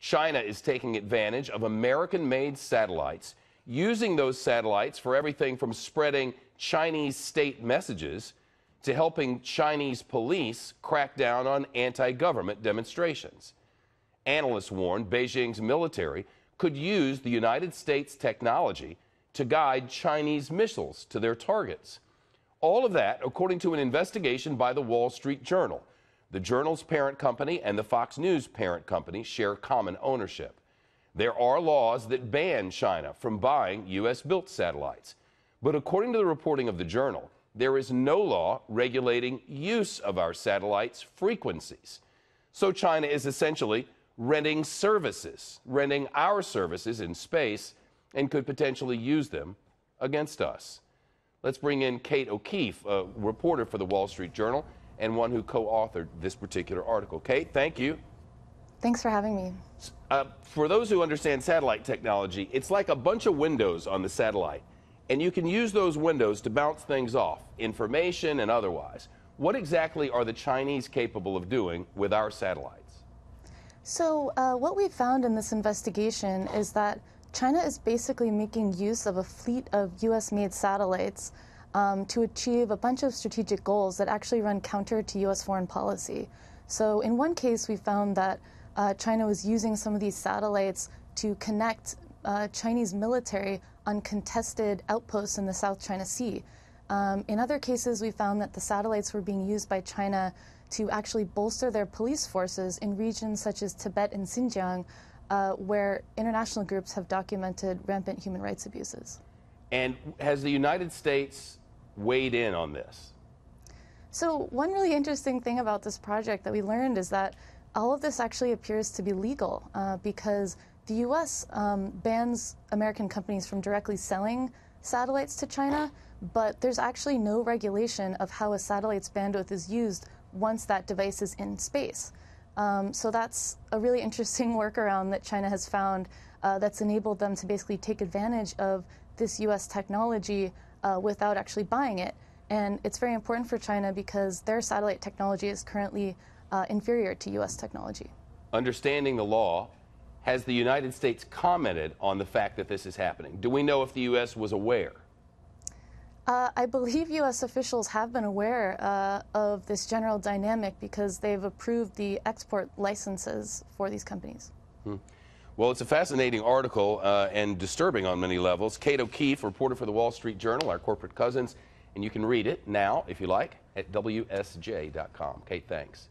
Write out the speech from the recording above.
China is taking advantage of American made satellites, using those satellites for everything from spreading Chinese state messages to helping Chinese police crack down on anti government demonstrations. Analysts warn Beijing's military could use the United States technology to guide Chinese missiles to their targets. All of that, according to an investigation by the Wall Street Journal. The Journal's parent company and the Fox News parent company share common ownership. There are laws that ban China from buying U.S. built satellites. But according to the reporting of the Journal, there is no law regulating use of our satellites' frequencies. So China is essentially renting services, renting our services in space, and could potentially use them against us. Let's bring in Kate O'Keefe, a reporter for the Wall Street Journal and one who co authored this particular article. Kate, thank you. Thanks for having me. Uh, for those who understand satellite technology, it's like a bunch of windows on the satellite, and you can use those windows to bounce things off, information and otherwise. What exactly are the Chinese capable of doing with our satellites? So, uh, what we found in this investigation is that China is basically making use of a fleet of US made satellites um, to achieve a bunch of strategic goals that actually run counter to U.S. foreign policy. So, in one case, we found that uh, China was using some of these satellites to connect uh, Chinese military on contested outposts in the South China Sea. Um, in other cases, we found that the satellites were being used by China to actually bolster their police forces in regions such as Tibet and Xinjiang, uh, where international groups have documented rampant human rights abuses. And has the United States weighed in on this. So, one really interesting thing about this project that we learned is that all of this actually appears to be legal uh, because the US um, bans American companies from directly selling satellites to China, but there's actually no regulation of how a satellite's bandwidth is used once that device is in space. Um, so that's a really interesting workaround that China has found uh, that's enabled them to basically take advantage of this US technology uh, without actually buying it. And it's very important for China because their satellite technology is currently uh, inferior to U.S. technology. Understanding the law, has the United States commented on the fact that this is happening? Do we know if the U.S. was aware? Uh, I believe U.S. officials have been aware uh, of this general dynamic because they've approved the export licenses for these companies. Hmm. Well, it's a fascinating article uh, and disturbing on many levels. Kate O'Keefe, reporter for the Wall Street Journal, our corporate cousins, and you can read it now, if you like, at WSJ.com. Kate, thanks.